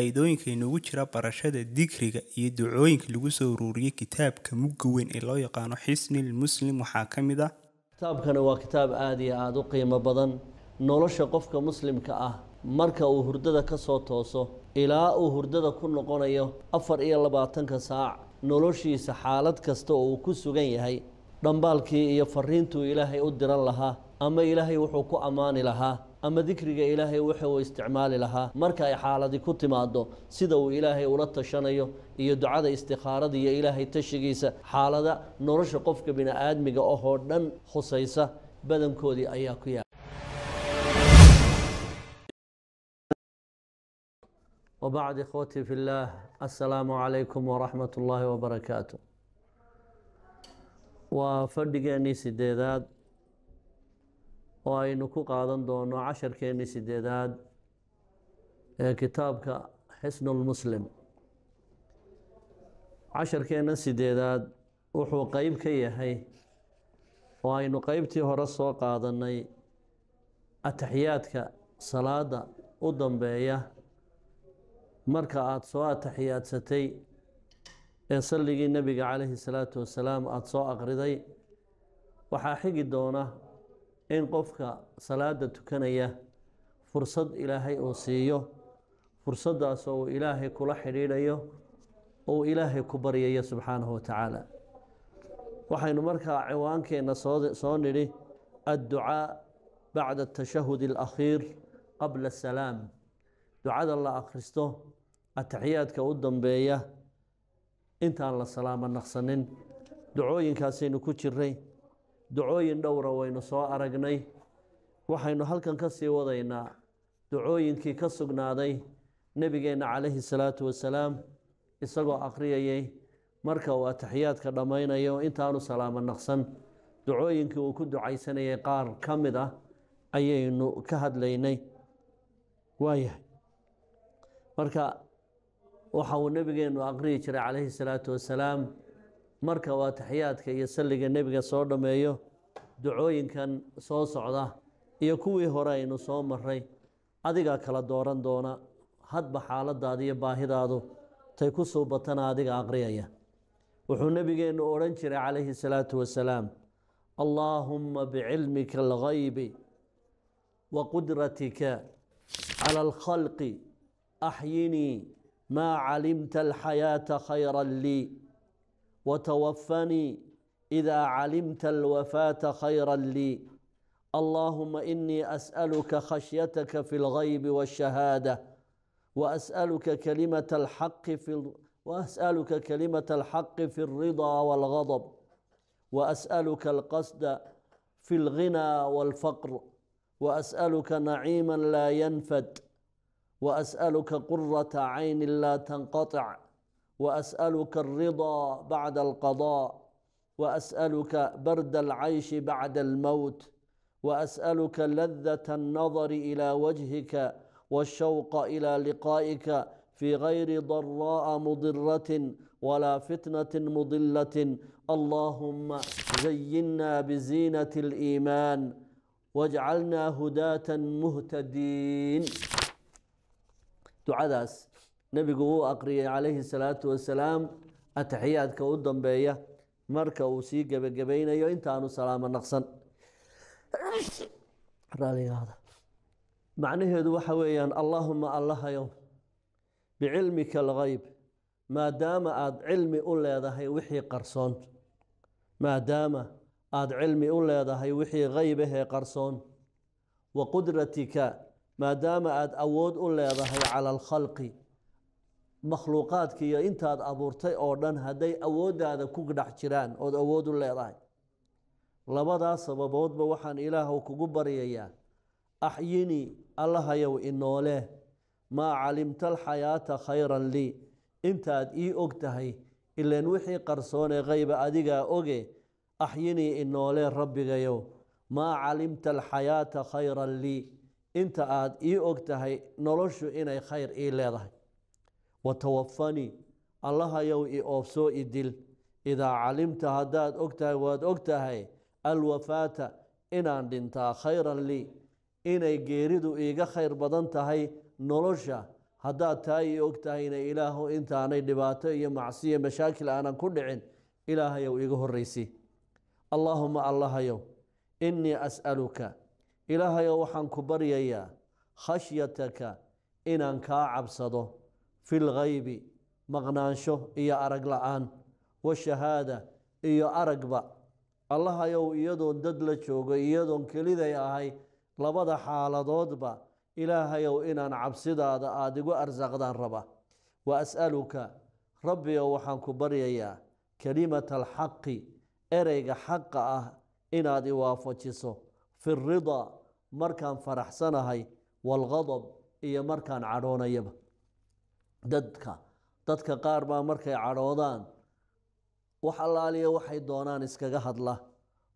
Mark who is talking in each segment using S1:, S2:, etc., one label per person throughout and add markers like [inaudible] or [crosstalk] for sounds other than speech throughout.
S1: faa'iidooyinkaynuugu jira barashada dikriga iyo ducooyinka lagu soo uruuriyey kitaabka mugga weyn ee loo yaqaano xisni muslim waxaa ka mid ah kitaabkani waa kitaab aada iyo aada u qiimo badan nolosha qofka muslimka ah marka uu hurdada ka soo tooso ilaa uu hurdada ku noqonayo afar iyo labaatanka saac noloshiisa xaalad kasta oo uu ku sugan yahay dhambaalkii iyo fariintuu ilaahay u diran lahaa ama ilaahay wuxuu ku ammaani lahaa ama dikriga ilaahay wuxuu isticmaali lahaa marka ay xaaladi ku timaado sida uu ilaahay ula tashanayo iyo ducada istikhaarada iyo ilaahay tashigiisa xaalada nolosha qofka bini-aadmiga ahoo dhan husaysa badankoodii ayaa ku yaala wbacd ikhwatii fi اllaah assalaamu calaykum waraxmat ullaahi wbarakaatu waa fadhigeennii sideedaad oo aynu ku qaadan doono casharkeeni sideedaad ee kitaabka xisnulmuslim casharkeenna sideedaad wuxuu qeyb ka yahay oo aynu qeybtii hore soo qaadanay ataxiyaadka salaada u dambeeya marka aada soo ataxiyaadsatay ee salligii nebiga calayhi salaatu wasalaam aada soo aqriday waxaa xigi doona in qofka salaada tukanaya fursad ilaahay uu siiyo fursaddaasoo uu ilaahay kula xidhiidhayo uu ilaahay ku baryayo subxaanahu watacaala waxaynu markaa ciwaankeenna soo nidhi adducaa bacda atashahud alakhiir qabla asalaam ducada la akhristo ataxiyaadka u dambeeya intaan la salaamo naqsanin ducooyinkaasaynu ku jirnay ducooyin dhowra ah waynu soo aragnay waxaynu halkan ka sii wadaynaa ducooyinkii ka sugnaaday nebigeenna calayhi salaatu wasalaam isagoo aqriyayay marka uu ataxiyaadka dhammaynayo intaanu salaamo naqsan ducooyinkii uu ku ducaysanayay qaar ka mid ah ayaynu ka hadlaynay waayahay marka waxa uu nebigeennu aqriyi jiray calayhi salaatu wasalaam marka waa taxiyaadka iyo salliga nebiga soo dhammeeyo ducooyinkan soo socda iyo kuwii hore aynu soo maray adigaa kala dooran doona hadba xaaladaada iyo baahidaadu tay ku suubatana adiga aqriyaya wuxuu nebigeennu odhan jiray calayhi salaatu wasalaam allaahumma bicilmika alghaybi wa qudratika cala alkhalqi axyinii maa calimta alxayaata khayran lii وتوفني إذا علمت الوفاة خيرا لي اللهم إني أسألك خشيتك في الغيب والشهادة وأسألك كلمة الحق في ال... وأسألك كلمة الحق في الرضا والغضب وأسألك القصد في الغنى والفقر وأسألك نعيما لا ينفد وأسألك قرة عين لا تنقطع واسالك الرضا بعد القضاء واسالك برد العيش بعد الموت واسالك لذه النظر الى وجهك والشوق الى لقائك في غير ضراء مضره ولا فتنه مضله اللهم زينا بزينه الايمان واجعلنا هداه مهتدين دعاء nebigu uu aqriyay calayhi salaatu wasalaam ataxiyaadka u dambeeya marka uu sii gebagabaynayo intaanu salaamo naqsan macnaheedu waxa weeyaan allahuma allahayow bicilmika alghayb maadaama aad cilmi u leedahay wixii qarsoon maadaama aada cilmi u leedahay wixii qayb qarsoon wa qudratika maadaama aada awood u leedahay cala alkhalqi makhluuqaadkiiyo intaad abuurtay oo dhan hadday awooddaada ku dhex jiraan ood awood u leedahay labadaas sababoodba waxaan ilaahu kugu baryayaa axyinii allahayow inoolee maa calimta alxayaata khayran lii intaad ii og tahay ileen wixii qarsoonee keyba adigaa oge axyinii inoolee rabbigayow maa calimta alxayaata khayran lii inta aad ii og tahay noloshu inay khayr ii leedahay watawafanii allahayow i oofsoo i dil idaa calimta haddaad ogtahay waad og tahay alwafaata inaan dhintaa khayran lii inay geeridu iiga khayr badan tahay nolosha haddaad taa ii ogtahayna ilaahu intaanay dhibaato iyo macsiya mashaakil aanan ku dhicin ilaahayow iga horraysi allaahuma allahayow innii as'aluka ilaahayow waxaan ku baryayaa khashyataka inaan kaa cabsado fi maqnaansho iyo arag la-aan washahaada iyo aragba allahayow iyadoon dad la joogo iyadoon keliday ahay labada xaaladoodba ilaahayow inaan cabsidaada aada igu arsaqdaan raba wa as'aluka rabbigow waxaan ku baryayaa kelimata alxaqi ereyga xaqa ah inaad iwaafajiso fi ridaa markaan faraxsanahay waalghadab iyo markaan cadhoonayaba dadka dadka qaar baa markay cadhoodaan wax allaaliya waxay doonaan iskaga hadla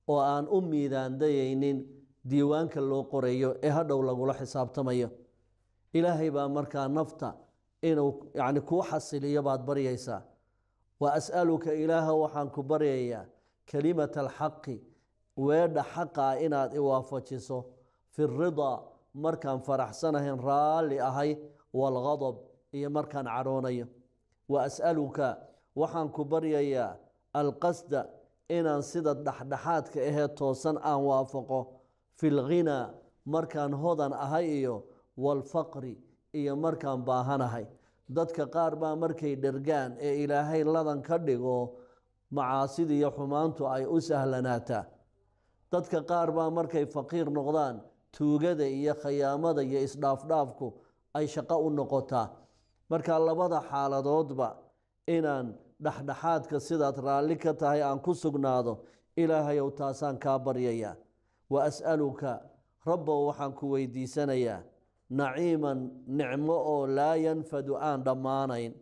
S1: oo aan u miidaandayaynin diiwaanka loo qorayo ee hadhow lagula xisaabtamayo ilaahay baa markaa nafta inuu yacni kuu xasiliyo baad baryaysaa wa as'aluka ilaaha waxaan ku baryayaa kelimata alxaqi weedha xaqaa inaad iwaafajiso fi ridaa markaan faraxsanahayn raalli ahay waalghadab iyo markaan cadhoonayo wa as'aluka waxaan ku baryayaa alqasda inaan sida dhexdhexaadka ahee toosan aan waafaqo filghinaa markaan hodan ahay iyo walfaqri iyo markaan baahanahay dadka qaar baa markay dhergaan ee ilaahay ladan ka dhigo macaasida iyo xumaantu ay u sahlanaataa dadka qaar baa markay faqiir noqdaan tuugada iyo khayaamada iyo isdhaafdhaafku ay shaqo u noqotaa markaa labada xaaladoodba inaan dhexdhexaadka sidaad raalli ka tahay aan ku sugnaado ilaahayow taasaan kaa baryayaa wa as'aluka rabbow waxaan ku weydiisanayaa naciiman nicmo oo laa yanfadu aan dhammaanayn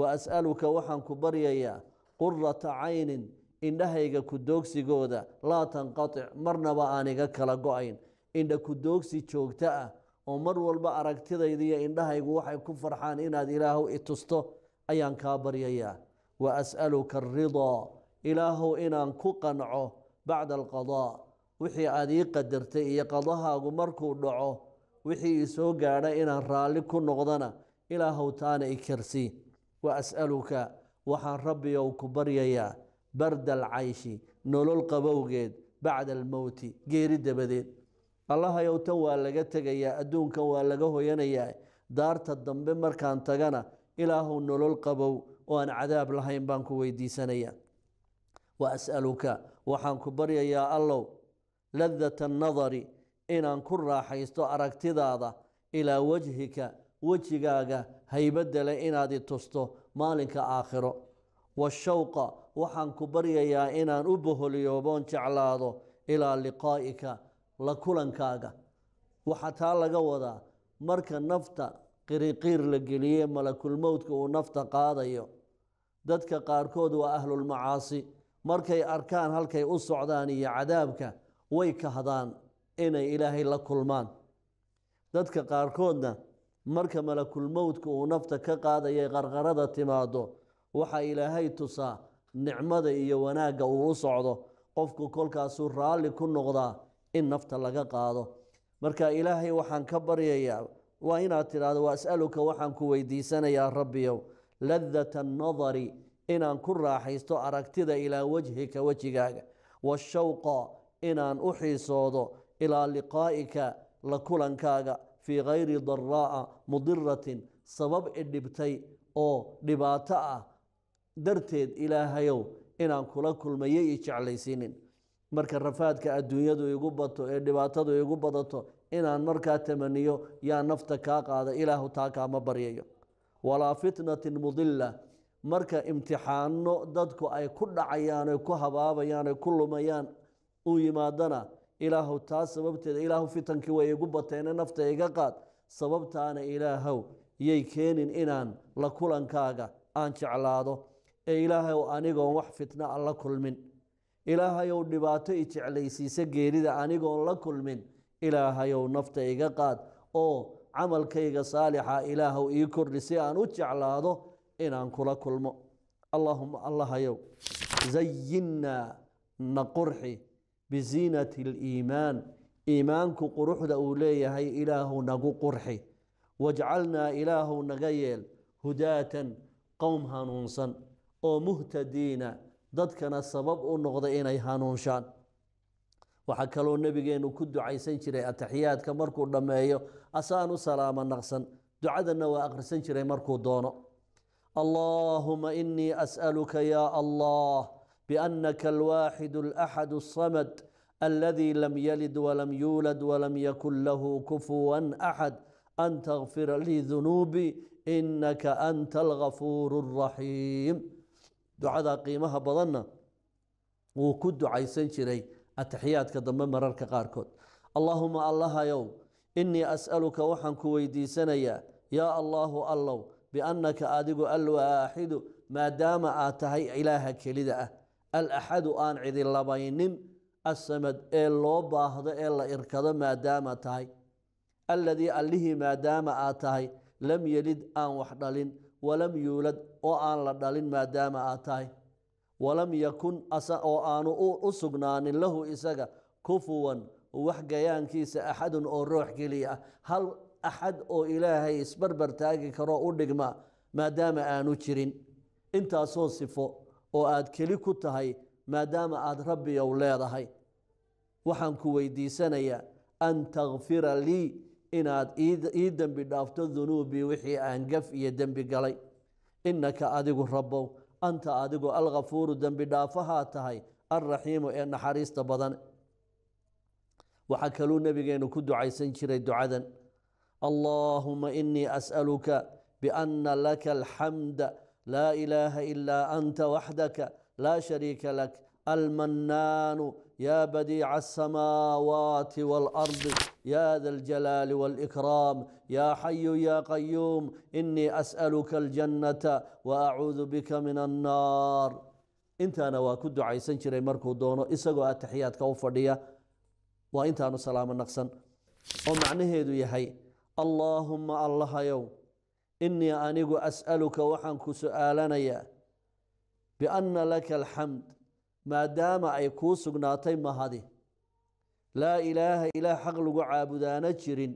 S1: wa as'aluka waxaan ku baryayaa qurata caynin indhahayga kudoogsigooda laa tanqatic marnaba aan iga kala go-ayn indha kudoogsi joogto ah oo mar walba aragtidayda iyo indhahaygu waxay ku farxaan inaad ilaahw itusto ayaan kaa baryayaa wa as'aluka aridaa ilaahw inaan ku qanco bacda alqadaa wixii aad ii qadartay iyo qadahaagu markuu dhaco wixii isoo gaadha inaan raalli ku noqdana ilaahow taana i karsii wa as'aluka waxaan rabbiyow ku baryayaa barda alcayshi nolol qabowgeed bacda almowti geeri dabadeed allahayow tan waa laga tegayaa adduunkan waa laga hoyanayaa daarta dambe markaan tagana ilaahow nolol qabow oo aan cadaab lahayn baan ku weydiisanayaa wa as'aluka waxaan ku baryayaa allow ladata annadari inaan ku raaxaysto aragtidaada ilaa wajhika wejigaaga haybadale inaad i tusto maalinka aakhiro washawqa waxaan ku baryayaa inaan u boholiyooboon jeclaado ilaa liqaa'ika la kulankaaga waxaa taa laga wadaa marka nafta qiriqiir la geliye malakulmowdka uu nafta qaadayo dadka qaarkood waa ahlulmacaasi markay arkaan halkay u socdaan iyo cadaabka way kahdaan inay ilaahay la kulmaan dadka qaarkoodna marka malakulmowdka uu nafta ka qaadayay qarqarada timaado waxaa ilaahay tusaa nicmada iyo wanaagga uu u socdo qofku kolkaasuu raalli ku noqdaa in nafta laga qaado marka ilaahay waxaan ka baryayaa waa inaad tidhaahdo waa asaluka waxaan ku weydiisanayaa rabbiyow ladata annadari inaan ku raaxaysto aragtida ilaa wajhika wejigaaga washawqa inaan u xiisoodo ilaa liqaa'ika la kulankaaga fii kayri daraa'a mudiratin sabab idhibtay oo dhibaato ah darteed ilaahayow inaan kula kulmayo io jeclaysiinin marka rafaadka adduunyadu igu bato ee dhibaatadu igu badato inaan markaa tamaniyo yaa nafta kaa qaada ilaahu taa kaama baryayo walaa fitnatin mudilla marka imtixaano dadku ay ku dhacayaan oy ku habaabayaan oy ku lumayaan u yimaadana ilaahu taa sababteeda ilaahu fitankii way igu bateene nafta iga qaad sababtaana ilaahow yay keenin inaan la kulankaaga aan jeclaado ee ilaahow anigoon wax fitna a la kulmin ilaahayow dhibaato i jeclaysiisa geerida anigoon la kulmin ilaahayow nafta iga qaad oo camalkayga saalixa ilaahw ii kordhi si aan u jeclaado inaan kula kulmo allaahuma allahayow zayinnaa na qurxi bisiinati liimaan iimaanku quruxda uu leeyahay ilaahow nagu qurxi wajcalnaa ilaahow naga yeel hudaatan qowm hanuunsan oo muhtadiina dadkana sabab u noqday inay hanuunshaan waxaa kaloo nebigeenu ku ducaysan jiray ataxiyaadka markuu dhammeeyo asaan u salaamo naqsan ducadanna waa akhrisan jiray markuu doono allahuma inii as'aluka yaa allah biannaka alwaaxidu alaxadu asamad الذي لم يلد ولم يولد ولم يكن له كفوا احد ان تغفر لي ذنوبي انك انت الغفور الرحيم ducada qiimaha badanna wuu ku ducaysan jiray atixiyaadka dambe mararka qaarkood allaahuma allahayow innii as'aluka waxaan ku weydiisanayaa yaa allaahu allow biannaka adigu alwaaxidu maadaama aad tahay ilaaha kelida ah alaxadu aan cidilabaynin labaynin asamad ee loo baahdo ee la irkado maadaama tahay alladii allihii maadaama aad tahay lam yelid aan wax dhalin walam yuulad oo aan la dhalin maadaama aad tahay walam yakun oo aanu u sugnaanin lahu isaga kufuwan wax gayaankiisa axadun oo ruux keliya ah hal axad oo ilaahay isbarbar taagi karo u dhigma maadaama aanu jirin intaasoo sifo oo aad keli ku tahay maadaama aad rabbiyow leedahay waxaan ku weydiisanayaa an takfira lii إناد إيدن بدافت الذنوب وحي أنقف يدن بقلي إنك أدق ربو أنت أدق الغفور دن بدافها تهي الرحيم إن حريص تبضن وحكلو النبي قين كدو عيسان شري دعا اللهم إني أسألك بأن لك الحمد لا إله إلا أنت وحدك لا شريك لك المنان يا بديع السماوات والأرض يا ذا الجلال والإكرام يا حي يا قيوم إني أسألك الجنة وأعوذ بك من النار أنت أنا وكد عيسن شري مركو دونو إسقو التحيات كوفردية وإنت أنا سلام النقصن ومعنى يدو يحي اللهم الله يو إني أنيق أسألك وحنك سؤالنا بأن لك الحمد ما دام أي كوسقناتي ما هذه laa ilaaha ilaah xaq lagu caabudaana jirin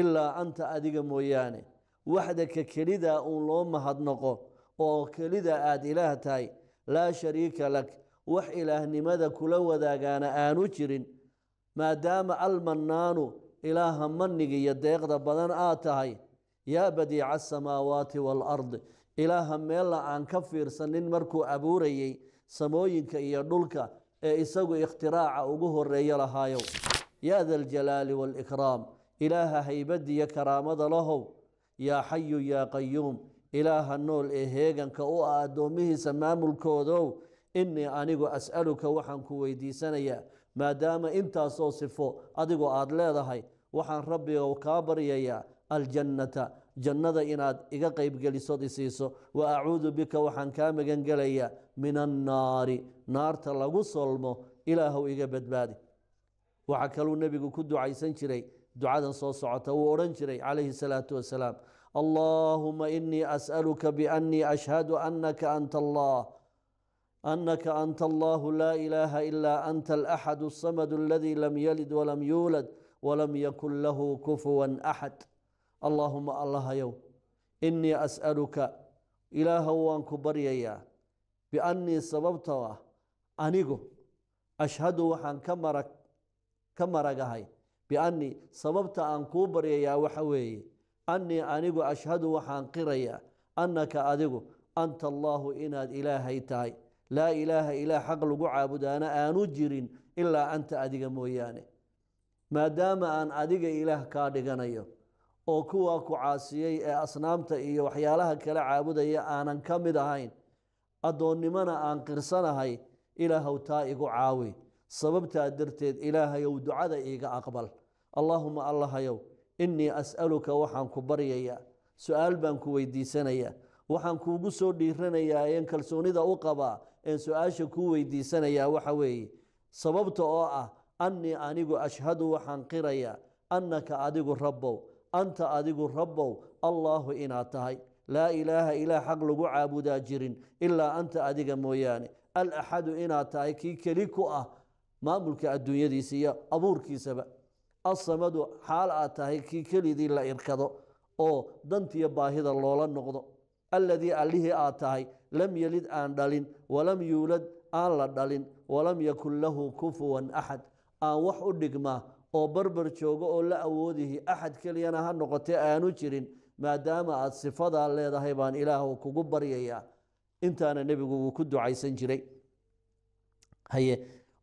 S1: ilaa anta adiga mooyaane waxdaka kelidaa uun loo mahadnaqo oo kelida aada ilaah tahay laa shariika lak wax ilaahnimada kula wadaagaana aanu jirin maadaama almannaanu ilaaha manniga iyo deeqda badan aad tahay yaa badiica asamaawaati waalardi ilaaha meella aan ka fiirsanin markuu abuurayay samooyinka iyo dhulka ee isagu ikhtiraaca ugu horeeyo lahaayo yaa da aljalaali waalikraam ilaaha haybadiyo karaamada lahow yaa xayu yaa qayuum ilaaha nool ee heeganka u ah addoommihiisa maamulkoodow innii anigu as'aluka waxaan ku weydiisanayaa maadaama intaasoo sifo adigoo aada leedahay waxaan rabbiga kaa baryayaa aljannata jannada inaad iga qeybgelisod isiiso wa acuudu bika waxaan kaa magangelayaa min annaari naarta lagu solmo ilaahow iga badbaadi waxaa kaluu nebigu ku ducaysan jiray ducadan soo socota wuu odhan jiray calayhi salaatu wasalaam allaahuma inii as'aluka biannii ashhadu anaka anta allah anaka anta allahu laa ilaaha ilaa anta alaxad asamad aladii lam yalid walam yuulad walam yakun lahu kufuwan axad allaahuma allahayow innii as'aluka ilaahow waan ku baryayaa biannii sababtoo ah anigu ashhadu waxaan ka marag ka maragahay biannii sababta aan kuu baryayaa waxa weeye annii anigu ashhadu waxaan qirayaa annaka adigu anta allaahu inaad ilaahay tahay laa ilaaha ilaa xaq lagu caabudaana aanu jirin ilaa anta adiga mooyaane maadaama aan adiga ilaah kaa dhiganayo oo kuwaa ku caasiyey ee asnaamta iyo waxyaalaha kala caabudaya aanan ka mid ahayn addoonnimana aan qirsanahay ilaahow taa igu caawi sababtaa darteed ilaahayow ducada iiga aqbal allaahuma allahayow innii as'aluka waxaan ku baryayaa su-aal baan ku weydiisanayaa waxaan kuugu soo dhiiranayaa een kalsoonida u qabaa een su-aasha kuu weydiisanayaa waxa weeye sababta oo ah annii anigu ashhadu waxaan qirayaa annaka adigu rabbow anta adigu rabbow allaahu inaad tahay laa ilaaha ilaa xaq lagu caabudaa jirin ilaa anta adiga mooyaane alaxadu inaad tahay kii keli ku ah maamulka adduunyadiisa iyo abuurkiisaba alsamadu xaal aad tahay kii kelidii la irkado oo dantiyo baahida loola noqdo alladii allihii aad tahay lam yelid aan dhalin walam yuulad aan la dhalin walam yakun lahu kufuwan axad aan wax u dhigmaa oo berber jooga oo la awoodihi axad keliyana ha noqotee aanu jirin maadaama aada sifadaa leedahay baan ilaahu kugu baryayaa intaana nebigu wuu ku ducaysan jiray haye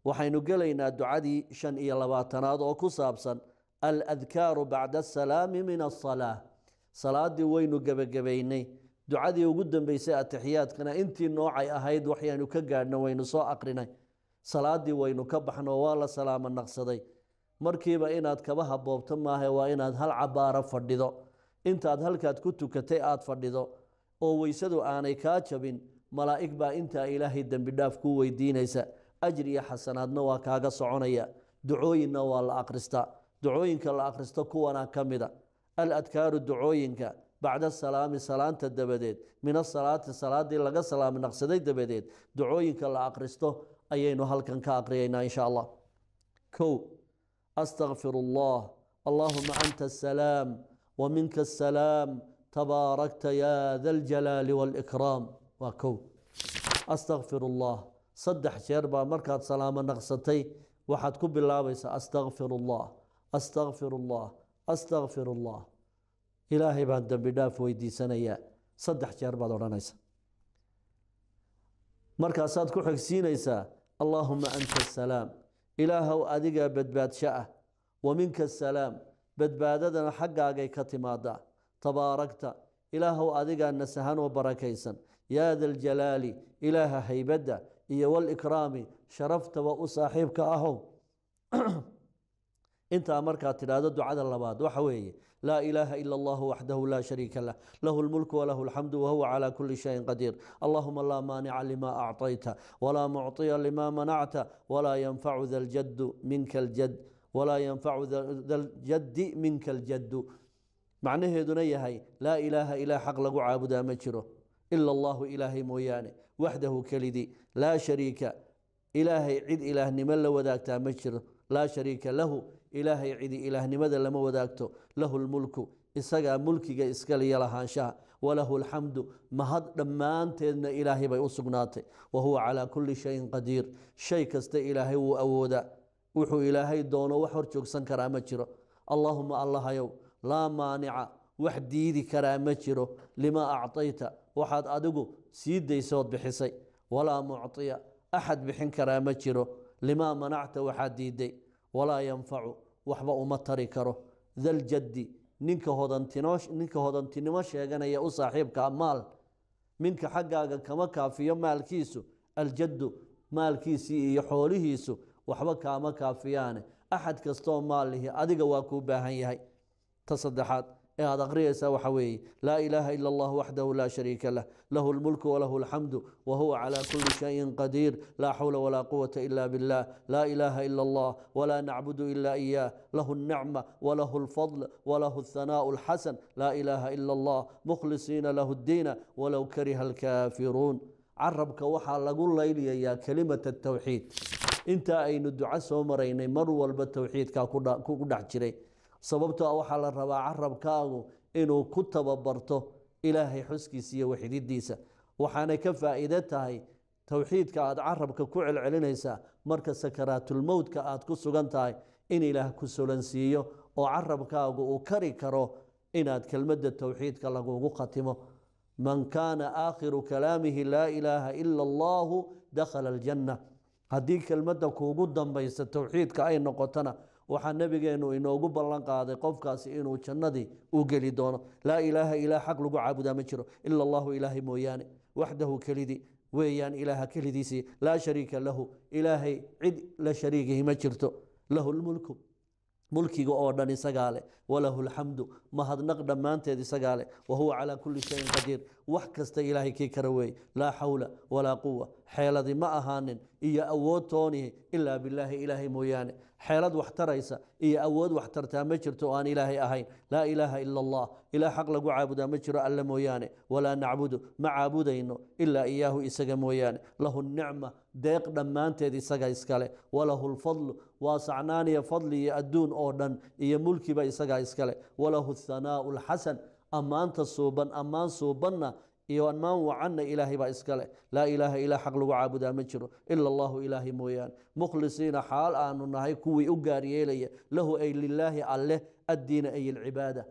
S1: waxaynu gelaynaa ducadii shan iyo labaatanaad oo ku saabsan aladkaaru bacda asalaami min asalaa salaadii waynu gebagabaynay ducadii ugu dambeysay atixiyaadkana intii noocay ahayd waxyaanu ka gaadhna waynu soo aqrinay salaadii waynu ka baxno waa la salaamo naqsaday markiiba inaad kabaha boobto maahe waa inaad hal cabaaro fadhido intaad halkaad ku tukatay aad fadhido oo weysadu aanay kaa jabin malaa'ig baa intaa ilaahay dembidhaaf kuu weydiinaysa ajir iyo xasanaadna waa kaaga soconaya ducooyinna waa la akhristaa ducooyinka la akhristo kuwanaa ka mida al adkaaru ducooyinka bacda salaami salaanta dabadeed min asalaati salaadii laga salaami naqsaday dabadeed ducooyinka la akhristo ayaynu halkan ka aqriyaynaa insha allah kow استغفر الله اللهم انت السلام ومنك السلام تباركت يا ذا الجلال والاكرام وكو استغفر الله صدح شربا مركات سلام نقصتي وحد كب الله استغفر الله استغفر الله استغفر الله الهي بان دم بداف ويدي سنيا صدح شربا دورانيس مركات سادكو حكسينيسا اللهم انت السلام إلهو أديجا بدباد شاء ومنك السلام بدبادنا حق عجاي كتمادا تباركت إلهو أديجا النسهان وبركيسا يا ذا الجلال إله هيبدا إيه والإكرام شرفت وأصاحبك أهو [clears throat] intaa markaad tidhaahdo ducada labaad waxa weeye laa ilaaha ila allahu waxdahu laa shariika lah lahu lmulku walahu alxamdu wahuwa calaa kuli shayin qadiir allahuma laa maanica lima acطayta walaa mucطiya lima manacta walaa yanfacu da ljaddu minka aljad walaa yanfacu da ljaddi minka aljaddu macnaheeduna yahay laa ilaaha ilaa xaq lagu caabudaa ma jiro ila allahu ilaahay mooyaane waxdahu kelidii laa shariika ilaahay cid ilaahnimo la wadaagtaa ma jiro laa shariika lahu ilaahay cidi ilaahnimada lama wadaagto lahu lmulku isagaa mulkiga iskaliya lahaanshaha walahu alxamdu mahad dhammaanteedna ilaahay bay u sugnaatay wa huwa calaa kulli shayin qadiir shay kasta ilaahay wuu awoodaa wuxuu ilaahay doono wax hor joogsan karaa ma jiro allaahuma allahayow laa maanica wax diidi karaa ma jiro limaa actayta waxaad adigu sii daysood bixisay walaa mucطiya axad bixin karaa ma jiro limaa manacta waxaad diiday walaa yanfacu waxba uma tari karo daljaddi ninka ninka hodantinimo sheeganaya u saaxiibkaa maal minka xaggaaga kama kaafiyo maalkiisu aljaddu maalkiisii iyo xoolihiisu waxba kaama kaafiyaane axad kastoo maal lihi adiga waa kuu baahan yahay ta saddexaad هذا غريسة وحوي لا إله إلا الله وحده لا شريك له له الملك وله الحمد وهو على كل شيء قدير لا حول ولا قوة إلا بالله لا إله إلا الله ولا نعبد إلا إياه له النعمة وله الفضل وله الثناء الحسن لا إله إلا الله مخلصين له الدين ولو كره الكافرون عربك وحال أقول ليلي يا كلمة التوحيد انت اين الدعاء سومرين مر والبتوحيد كاكو كو دحجري sababtoo ah waxaa la rabaa carabkaagu inuu ku tababarto ilaahay xuskiisa iyo waxididiisa waxaana ka faa'iido tahay towxiidka aad carabka ku celcelinaysaa marka sakaraatulmowdka aad ku sugan tahay in ilaah ku solansiiyo oo carabkaagu uu kari karo inaad kelmadda towxiidka lagugu khatimo man kaana aakhiru kalaamihi laa ilaaha ila allahu dakhala aljanna haddii kelmadda kuugu dambaysa towxiidka ay noqotona waxaa nabigeenu inoogu ballan qaaday qofkaasi inuu jannadii u geli doono laa ilaaha ilaa xaq lagu caabudaa ma jiro ila allahu ilaahay mooyaane waxdahu kelidii weeyaan ilaaha kelidiisii laa shariika lahu ilaahay cid la shariigihi ma jirto lahu lmulku mulkiga oo dhan isagaa leh walahu lxamdu mahadnaq dhammaanteed isagaa leh wahuwa calaa kulli shayin qadiir wax kasta ilaahay kii kara weeye laa xawla walaa quwa xeeladi ma ahaanin iyo awood toonihi ilaa bilaahi ilaahay mooyaane xeelad wax taraysa iyo awood wax tartaa ma jirto oo aan ilaahay ahayn laa ilaaha ila allah ilaah xaq lagu caabudaa ma jiro alle mooyaane walaa nacbudu ma caabudayno ilaa iyaahu isaga mooyaane lahu nicma deeq dhammaanteed isaga iskale walahu lfadlu waa sacnaanaya fadli iyo adduun oo dhan iyo mulkiba isagaa iskale walahu athanaau lxasan ammaanta suuban ammaan suubanna iyo ammaan wacanna ilaahaybaa iskale laa ilaaha ilaa xaq lagu caabudaa ma jiro ila allahu ilaahay mooyaane mukhlisiina xaal aanu nahay kuwii u gaar yeelaya lahu ay lilaahi alleh addiina ay alcibaada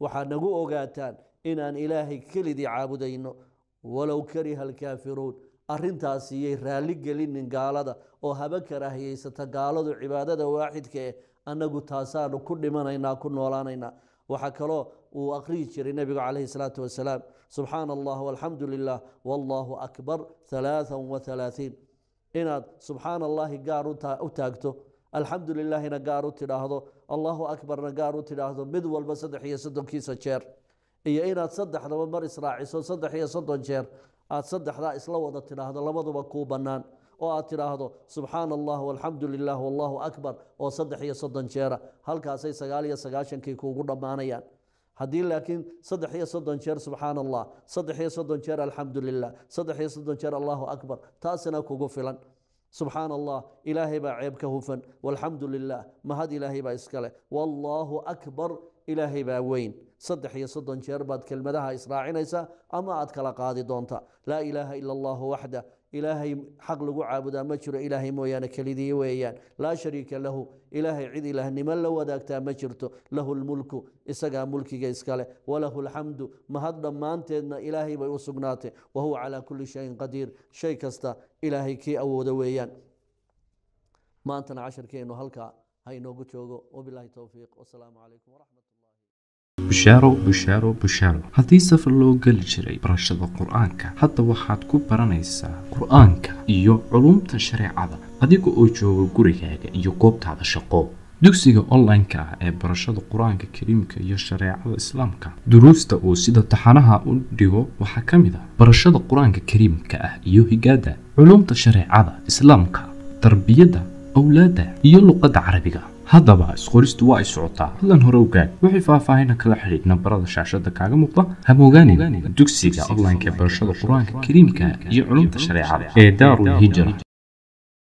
S1: waxaad nagu ogaataan inaan ilaahay kelidii caabudayno walow kariha alkaafiruun arintaasiyay raalli gelinin gaalada oo haba karaahiyeysata gaaladu cibaadada waaxidka ee annagu taasaanu ku dhimanaynaa ku noolaanaynaa waxaa kaloo uu aqrihi jiray nebigu calayhi salaatu wasalaam subxaana allah walxamdu lilah wallaahu akbar halaathan wa inaad subxaan allahi gaar u taagto alxamdu lilaahina gaar u tidhaahdo allaahu akbarna gaar u tidhaahdo mid walba saddex iyo soddonkiisa jeer iyo inaad saddexdaba mar israaciso saddex iyo soddon jeer أتصدح رأي سلوة ترى هذا لبض بكو بنان وأترى هذا سبحان الله والحمد لله والله أكبر وصدح يا صدق شيرة هل كاسي سقال يا سقاشن كي كوغر مانيا هدي لكن صدق يا صدق شير سبحان الله صدق يا صدق شير الحمد لله صدق يا صدن شير الله أكبر تاسنا كوغفلا سبحان الله إلهي بعيب كهوفن والحمد لله ما هذه إلهي بعيسكالي والله أكبر إلهي بعوين saddex iyo soddon jeer baad kelmadaha israacinaysaa ama aad kala qaadi doonta laa ilaaha ila allahu waxda ilaahay xaq lagu caabudaa ma jiro ilaahay mooyaane kelidii weeyaan laa shariika lahu ilaahay cid ilaahnimo la wadaagtaa ma jirto lahu lmulku isagaa mulkiga iskale walahu lxamdu mahad dhammaanteedna ilaahay bay u sugnaatay wa calaa kulli shayin qadiir shay kasta ilaahay kii awoodo weeyaan maantana casharkeenu halkaa ha inoogu joogo wabilaahi towfiiq wasalaamu calaykum waraxmat bushaaro bushaaro bushaaro haddii safar loo geli jiray barashada qur-aanka hadda waxaad ku baranaysaa qur-aanka iyo culumta shareecada adiga oo jooga gurigaaga iyo goobtaada shaqo dugsiga online-ka ah ee barashada qur-aanka kariimka iyo shareecada islaamka duruusta uu sida taxanaha u dhigo waxaa ka mid ah barashada qur-aanka kariimka ah iyo higaada culumta shareecada islaamka tarbiyadda awlaadda iyo luqadda carabiga haddaba isqoristu waa ay socotaa hadlan hore ogaag wixii faahfaahina kala xidhiid nambarada shaashada kaaga muuqda hamogaanin dugsiga online barashada qur-aanka kariimka iyo culumta shareecada ee daarul hijra